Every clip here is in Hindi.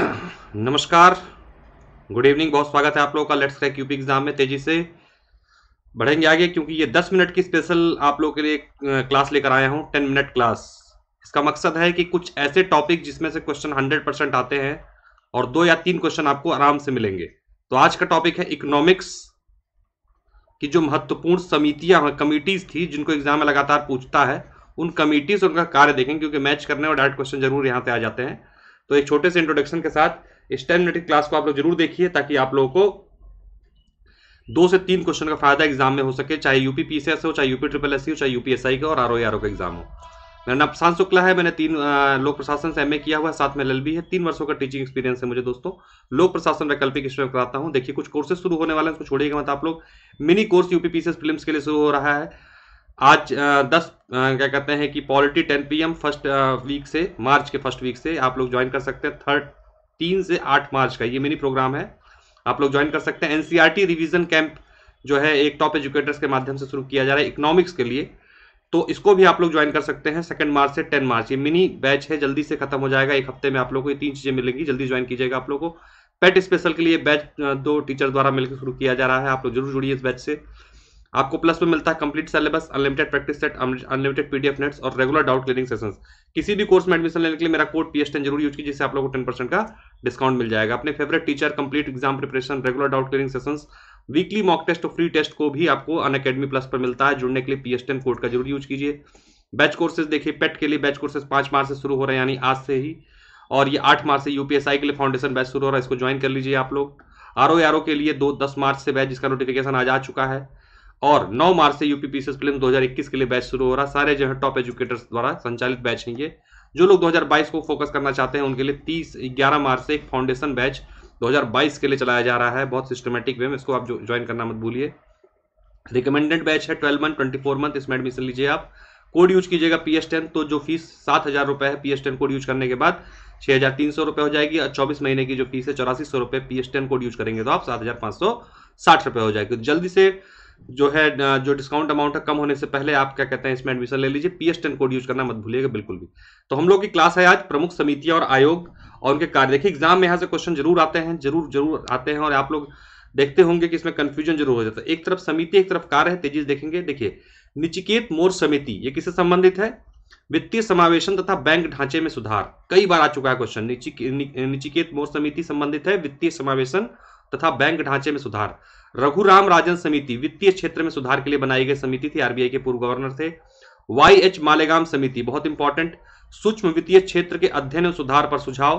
नमस्कार गुड इवनिंग बहुत स्वागत है आप लोगों का लेट्स क्रैक यूपी एग्जाम में तेजी से बढ़ेंगे आगे क्योंकि ये 10 मिनट की स्पेशल आप लोगों के लिए क्लास लेकर आया हूँ 10 मिनट क्लास इसका मकसद है कि कुछ ऐसे टॉपिक जिसमें से क्वेश्चन 100 परसेंट आते हैं और दो या तीन क्वेश्चन आपको आराम से मिलेंगे तो आज का टॉपिक है इकोनॉमिक्स की जो महत्वपूर्ण समितियां कमिटीज थी जिनको एग्जाम में लगातार पूछता है उन कमिटीज उनका कार्य देखेंगे क्योंकि मैच करने और डायरेक्ट क्वेश्चन जरूर यहाँ से आ जाते हैं तो एक छोटे से इंट्रोडक्शन के साथ इस क्लास को आप लोग जरूर देखिए ताकि आप लोगों को दो से तीन क्वेश्चन का फायदा एग्जाम में हो सके चाहे यूपी पीसीएस हो चाहे यूपी ट्रिपल एस हो चाहे यूपीएसआई का और आर ओ का एग्जाम हो मेरा नाम प्रशांत शुक्ला है मैंने तीन लोक प्रशासन से एमए किया हुआ है साथ में एलएलबी है तीन वर्षों का टीचिंग एक्सपीरियंस है मुझे दोस्तों लोक प्रशासन वैकल्पिक इसमें कराता हूँ देखिए कुछ कोर्सेज शुरू होने वाले हैं उसको छोड़िएगा मत आप लोग mini course UP PCS film के लिए शुरू हो रहा है आज दस क्या कहते हैं कि polity ten P M first week से मार्च के फर्स्ट वीक से आप लोग ज्वाइन कर सकते हैं थर्ड तीन से आठ मार्च का ये मिनी प्रोग्राम है आप लोग ज्वाइन कर सकते हैं एनसीईआरटी रिवीजन कैंप जो है एक टॉप एजुकेटर्स के माध्यम से शुरू किया जा रहा है इकोनॉमिक्स के लिए तो इसको भी आप लोग ज्वाइन कर सकते हैं सेकंड मार्च से टेन मार्च ये मिनी बैच है जल्दी से खत्म हो जाएगा एक हफ्ते में आप लोग को ये तीन चीज़ें मिलेंगी जल्दी ज्वाइन कीजिएगा आप लोग को पेट स्पेशल के लिए बैच दो टीचर द्वारा मिलकर शुरू किया जा रहा है आप लोग जरूर जुड़िए इस बैच से आपको प्लस में मिलता है complete syllabus unlimited practice set unlimited PDF notes और रेगुलर डाउट क्लियरिंग सेशंस किसी भी कोर्स में एडमिशन लेने के लिए मेरा कोड पी टेन जरूर यूज कीजिए जिससे आप लोगों को टेन परसेंट का डिस्काउंट मिल जाएगा अपने favourite teacher complete exam preparation regular doubt clearing sessions weekly mock test और फ्री टेस्ट को भी आपको अन प्लस पर मिलता है जुड़ने के लिए पी कोड का जरूर यूज कीजिए बैच कोर्सेज देखिए पेट के लिए बैच कोर्सेज पांच मार्च से शुरू हो रहे हैं यानी आज से ही और ये आठ मार्च से यूपीएसआई के लिए फाउंडेशन बैच शुरू हो रहा है इसको ज्वाइन कर लीजिए आप लोग आर ओ के लिए दो दस मार्च से बैच जिसका नोटिफिकेशन आज आ चुका है और 9 मार्च से यूपी पीसीएस प्रीलिम्स 2021 के लिए बैच शुरू हो रहा सारे जो है टॉप एजुकेटर्स द्वारा संचालित बैच है ये जो लोग 2022 को फोकस करना चाहते हैं उनके लिए 30 11 मार्च से एक फाउंडेशन बैच 2022 के लिए चलाया जा रहा है बहुत सिस्टमेटिक वे में इसको आप ज्वाइन करना मत भूलिए रिकमेंडेड बैच है twelve month twenty four month इसमें एडमिशन लीजिए आप कोड यूज कीजिएगा पी तो जो फीस सात हज़ार है पी कोड यूज करने के बाद छह हज़ार तीन सौ रुपये हो जाएगी और चौबीस महीने की जो फीस है चौरासी सौ रुपये P S ten code use करेंगे तो आप सात हज़ार पांच सौ साठ रुपये हो जाएगी तो जल्दी से जो है जो डिस्काउंट अमाउंट है कम होने से पहले आप क्या कहते हैं इसमें एडमिशन ले लीजिए पीएस टेन कोड यूज करना मत भूलिएगा बिल्कुल भी तो हम लोग की क्लास है आज प्रमुख समितियां और आयोग और उनके कार्य देखिए एग्जाम में यहाँ से क्वेश्चन जरूर आते हैं जरूर जरूर आते हैं और आप लोग देखते होंगे कि इसमें कंफ्यूजन जरूर हो जाता है एक तरफ समिति एक तरफ कार्य है तेजी से देखेंगे देखिए निचिकेत मोर समिति ये किससे संबंधित है वित्तीय समावेशन तथा बैंक ढांचे में सुधार कई बार आ चुका है क्वेश्चन निचिकेत मोर समिति संबंधित है वित्तीय समावेशन तथा बैंक ढांचे में सुधार रघुराम राजन समिति वित्तीय क्षेत्र में सुधार के लिए बनाई गई समिति थी आरबीआई के पूर्व गवर्नर थे वाई एच मालेगाम समिति बहुत इंपॉर्टेंट सूक्ष्म वित्तीय क्षेत्र के अध्ययन और सुधार पर सुझाव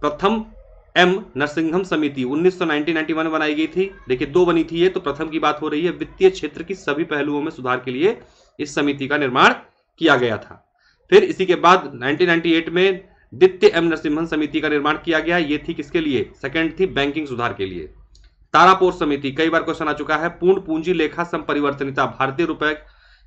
प्रथम एम नरसिंघम समिति 1991 बनाई गई थी देखिए दो बनी थी ये तो प्रथम की बात हो रही है वित्तीय क्षेत्र की सभी पहलुओं में सुधार के लिए इस समिति का निर्माण किया गया था फिर इसी के बाद 1998 में दित्य एम नरसिम्हन समिति का निर्माण किया गया ये थी किसके लिए सेकंड थी बैंकिंग सुधार के लिए तारापोर समिति कई बार क्वेश्चन आ चुका है पूर्ण पूंजी लेखा संपरिवर्तनता भारतीय रुपए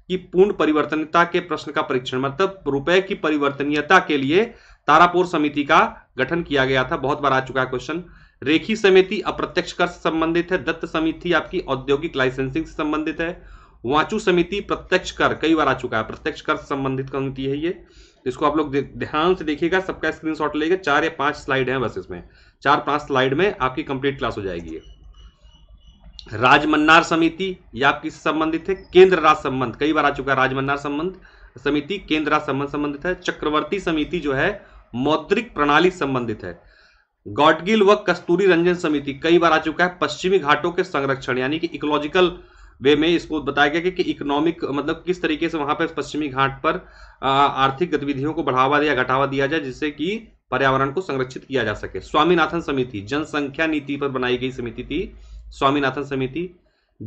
की पूर्ण परिवर्तनता के प्रश्न का परीक्षण मतलब रुपए की परिवर्तनीयता के लिए तारापोर समिति का गठन किया गया था बहुत बार आ चुका है क्वेश्चन रेखी समिति अप्रत्यक्ष कर से संबंधित है दत्त समिति आपकी औद्योगिक लाइसेंसिंग से संबंधित है वाचू समिति प्रत्यक्ष कर कई बार आ चुका है प्रत्यक्ष कर संबंधित समिति है ये इसको आप लोग ध्यान से देखिएगा सबका स्क्रीनशॉट लेगा चार या पांच स्लाइड है बस इसमें चार पांच स्लाइड में आपकी कंप्लीट क्लास हो जाएगी राजमन्नार समिति ये आप किससे संबंधित है केंद्र राज संबंध कई बार आ चुका है राजमन्नार संबंध समिति केंद्र राज संबंध संबंधित है चक्रवर्ती समिति जो है मौद्रिक प्रणाली संबंधित है गॉडगिल व कस्तूरी रंजन समिति कई बार आ चुका है पश्चिमी घाटों के संरक्षण यानी कि इकोलॉजिकल वे में इसको बताया गया कि, इकोनॉमिक मतलब किस तरीके से वहां पर पश्चिमी घाट पर आर्थिक गतिविधियों को बढ़ावा दिया घटावा दिया जाए जिससे कि पर्यावरण को संरक्षित किया जा सके स्वामीनाथन समिति जनसंख्या नीति पर बनाई गई समिति थी स्वामीनाथन समिति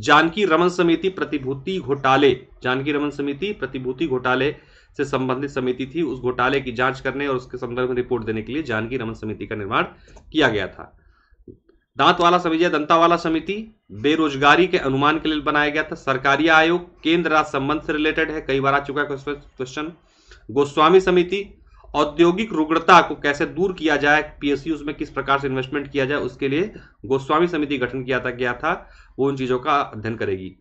जानकी रमन समिति प्रतिभूति घोटाले जानकी रमन समिति प्रतिभूति घोटाले से संबंधित समिति थी उस घोटाले की जांच करने और उसके संदर्भ में रिपोर्ट देने के लिए जानकी रमन समिति का निर्माण किया गया था दांत वाला समितिया दंता वाला समिति बेरोजगारी के अनुमान के लिए बनाया गया था सरकारी आयोग केंद्र राज संबंध से रिलेटेड है कई बार आ चुका है क्वेश्चन गोस्वामी समिति औद्योगिक रुग्णता को कैसे दूर किया जाए पीएससी उसमें किस प्रकार से इन्वेस्टमेंट किया जाए उसके लिए गोस्वामी समिति गठन किया था गया था वो उन चीजों का अध्ययन करेगी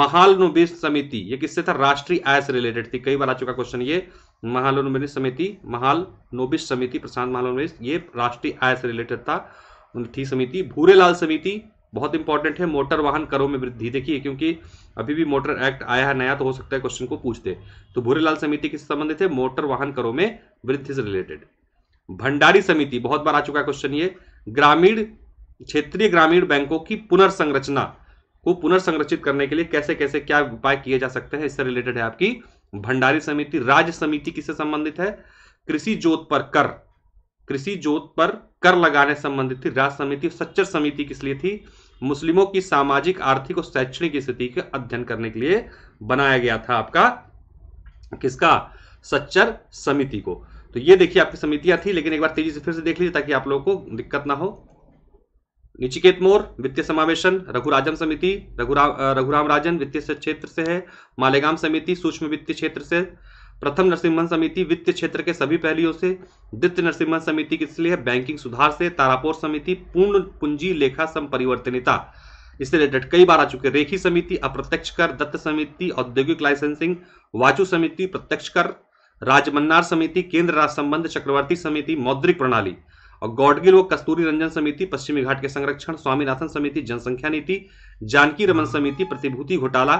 महालोनुबिस समिति ये किससे था राष्ट्रीय आय से रिलेटेड थी कई बार आ चुका क्वेश्चन ये महालोनुबिस समिति महाल नोबिस समिति प्रशांत महालोनुबिस ये राष्ट्रीय आय से रिलेटेड था उन्नति समिति भूरेलाल समिति बहुत इंपॉर्टेंट है मोटर वाहन करों में वृद्धि देखिए क्योंकि अभी भी मोटर एक्ट आया है नया तो हो सकता है क्वेश्चन को पूछते तो भूरेलाल समिति किस संबंधित है मोटर वाहन करों में वृद्धि से रिलेटेड भंडारी समिति बहुत बार आ चुका है क्वेश्चन ये ग्रामीण क्षेत्रीय ग्रामीण बैंकों की पुनर्संरचना को पुनर्संरचित करने के लिए कैसे कैसे क्या उपाय किए जा सकते हैं इससे रिलेटेड है आपकी भंडारी समिति राज्य समिति किससे संबंधित है कृषि जोत पर कर कृषि जोत पर कर लगाने संबंधित थी राज समिति सच्चर समिति किस लिए थी मुस्लिमों की सामाजिक आर्थिक और शैक्षणिक स्थिति का अध्ययन करने के लिए बनाया गया था आपका किसका सच्चर समिति को तो ये देखिए आपकी समितियां थी लेकिन एक बार तेजी से फिर से देख लीजिए ताकि आप लोगों को दिक्कत ना हो निचिकेत मोर वित्तीय समावेशन रघुराजम समिति रघुराम रघुराम राजन वित्तीय क्षेत्र से है मालेगाम समिति सूक्ष्म वित्तीय क्षेत्र से प्रथम नरसिम्हन समिति वित्त क्षेत्र के सभी पहलुओं से द्वितीय नरसिम्हन समिति इसलिए है बैंकिंग सुधार से तारापोर समिति पूर्ण पूंजी लेखा संपरिवर्तनीयता इससे रिलेटेड कई बार आ चुके रेखी समिति अप्रत्यक्ष कर दत्त समिति औद्योगिक लाइसेंसिंग वाचु समिति प्रत्यक्ष कर राजमन्नार समिति केंद्र राज संबंध चक्रवर्ती समिति मौद्रिक प्रणाली और गौडगिल व कस्तूरी रंजन समिति पश्चिमी घाट के संरक्षण स्वामीनाथन समिति जनसंख्या नीति जानकी रमन समिति प्रतिभूति घोटाला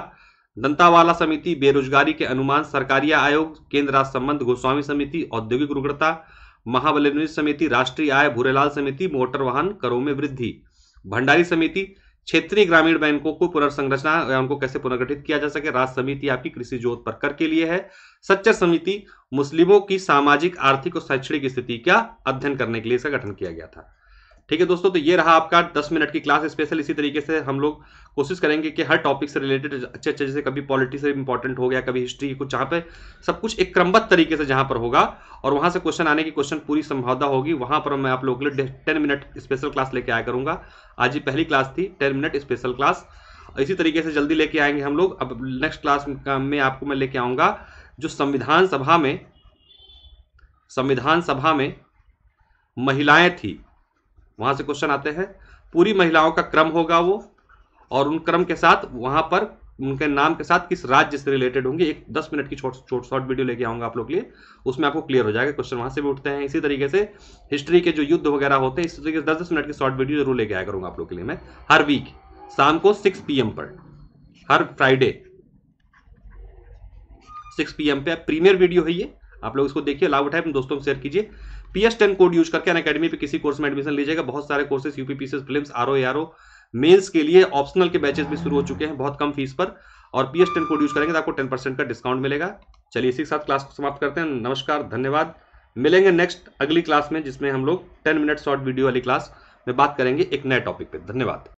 दंतावाला समिति बेरोजगारी के अनुमान सरकारी आयोग केंद्र राज संबंध गोस्वामी समिति औद्योगिक उग्रता महाबल समिति राष्ट्रीय आय भूरेलाल समिति मोटर वाहन करों में वृद्धि भंडारी समिति क्षेत्रीय ग्रामीण बैंकों को पुनर्संरचना या उनको कैसे पुनर्गठित किया जा सके राज्य समिति आपकी कृषि जोत पर कर के लिए है सच्चर समिति मुस्लिमों की सामाजिक आर्थिक और शैक्षणिक स्थिति का अध्ययन करने के लिए इसका गठन किया गया था ठीक है दोस्तों तो ये रहा आपका 10 मिनट की क्लास स्पेशल इसी तरीके से हम लोग कोशिश करेंगे कि हर टॉपिक से रिलेटेड अच्छे अच्छे जैसे कभी पॉलिटिक्स से इंपॉर्टेंट हो गया कभी हिस्ट्री कुछ जहाँ पे सब कुछ एक क्रमबद्ध तरीके से जहाँ पर होगा और वहाँ से क्वेश्चन आने की क्वेश्चन पूरी संभावना होगी वहाँ पर मैं आप लोगों के लिए टेन मिनट स्पेशल क्लास लेके आया करूँगा आज ही पहली क्लास थी टेन मिनट स्पेशल क्लास इसी तरीके से जल्दी लेके आएंगे हम लोग अब नेक्स्ट क्लास में आपको मैं लेके आऊँगा जो संविधान सभा में संविधान सभा में महिलाएं थी वहां से क्वेश्चन आते हैं पूरी महिलाओं का क्रम होगा वो और उन क्रम के साथ वहां पर उनके नाम के साथ किस राज्य से रिलेटेड होंगे एक दस मिनट की छोट शॉर्ट वीडियो लेके आऊंगा आप लोग के लिए उसमें आपको क्लियर हो जाएगा क्वेश्चन वहां से भी उठते हैं इसी तरीके से हिस्ट्री के जो युद्ध वगैरह होते हैं इस तरीके से दस दस मिनट की शॉर्ट वीडियो जरूर लेके आया करूंगा आप लोग के लिए मैं हर वीक शाम को सिक्स पी पर हर फ्राइडे सिक्स पी पे प्रीमियर वीडियो है ये आप लोग इसको देखिए लाभ उठाए अपने दोस्तों को शेयर कीजिए P S ten code use करके अन अकेडमी पे किसी कोर्स में एडमिशन लीजिएगा बहुत सारे courses UPPCS films R O R O mains के लिए ऑप्शनल के बैचेस भी शुरू हो चुके हैं बहुत कम फीस पर और P S ten code use करेंगे तो आपको टेन परसेंट का डिस्काउंट मिलेगा चलिए इसी के साथ क्लास को समाप्त करते हैं नमस्कार धन्यवाद मिलेंगे नेक्स्ट अगली क्लास में जिसमें हम लोग टेन मिनट शॉर्ट वीडियो वाली क्लास में बात करेंगे एक नए टॉपिक पर धन्यवाद